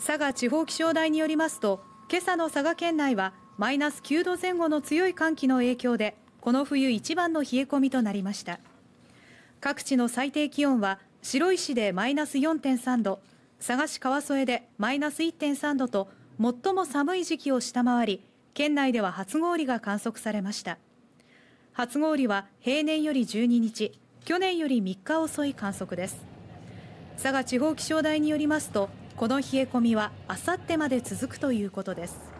佐賀地方気象台によりますと今朝の佐賀県内はマイナス9度前後の強い寒気の影響でこの冬一番の冷え込みとなりました各地の最低気温は白石でマイナス4.3度佐賀市川添でマイナス1.3度と最も寒い時期を下回り県内では初氷が観測されました初氷は平年より12日去年より3日遅い観測です佐賀地方気象台によりますとこの冷え込みはあさってまで続くということです。